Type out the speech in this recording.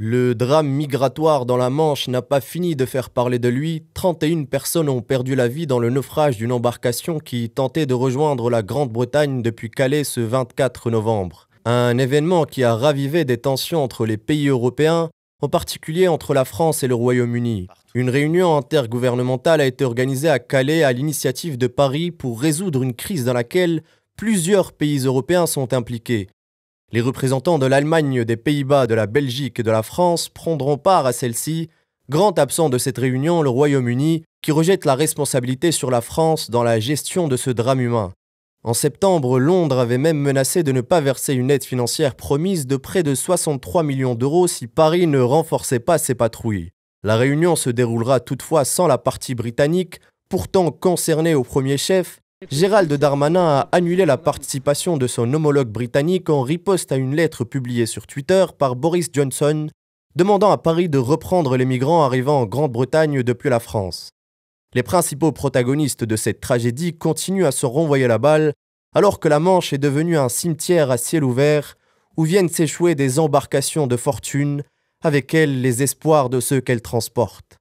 Le drame migratoire dans la Manche n'a pas fini de faire parler de lui. 31 personnes ont perdu la vie dans le naufrage d'une embarcation qui tentait de rejoindre la Grande-Bretagne depuis Calais ce 24 novembre. Un événement qui a ravivé des tensions entre les pays européens, en particulier entre la France et le Royaume-Uni. Une réunion intergouvernementale a été organisée à Calais à l'initiative de Paris pour résoudre une crise dans laquelle plusieurs pays européens sont impliqués. Les représentants de l'Allemagne, des Pays-Bas, de la Belgique et de la France prendront part à celle-ci. Grand absent de cette réunion, le Royaume-Uni, qui rejette la responsabilité sur la France dans la gestion de ce drame humain. En septembre, Londres avait même menacé de ne pas verser une aide financière promise de près de 63 millions d'euros si Paris ne renforçait pas ses patrouilles. La réunion se déroulera toutefois sans la partie britannique, pourtant concernée au premier chef, Gérald Darmanin a annulé la participation de son homologue britannique en riposte à une lettre publiée sur Twitter par Boris Johnson, demandant à Paris de reprendre les migrants arrivant en Grande-Bretagne depuis la France. Les principaux protagonistes de cette tragédie continuent à se renvoyer la balle, alors que la Manche est devenue un cimetière à ciel ouvert où viennent s'échouer des embarcations de fortune, avec elles les espoirs de ceux qu'elles transportent.